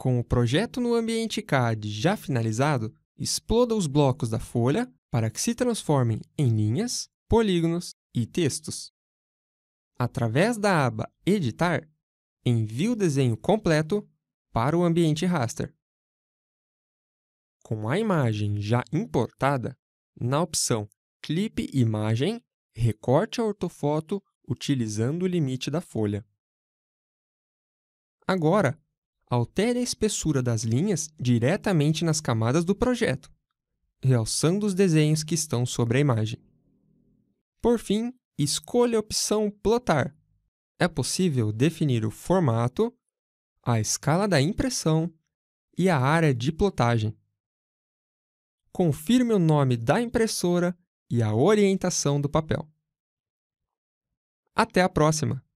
Com o projeto no ambiente CAD já finalizado, exploda os blocos da folha para que se transformem em linhas, polígonos e textos. Através da aba Editar, envie o desenho completo para o ambiente raster. Com a imagem já importada, na opção Clipe Imagem, recorte a ortofoto utilizando o limite da folha. Agora, altere a espessura das linhas diretamente nas camadas do projeto, realçando os desenhos que estão sobre a imagem. Por fim, escolha a opção Plotar. É possível definir o formato, a escala da impressão e a área de plotagem. Confirme o nome da impressora e a orientação do papel. Até a próxima!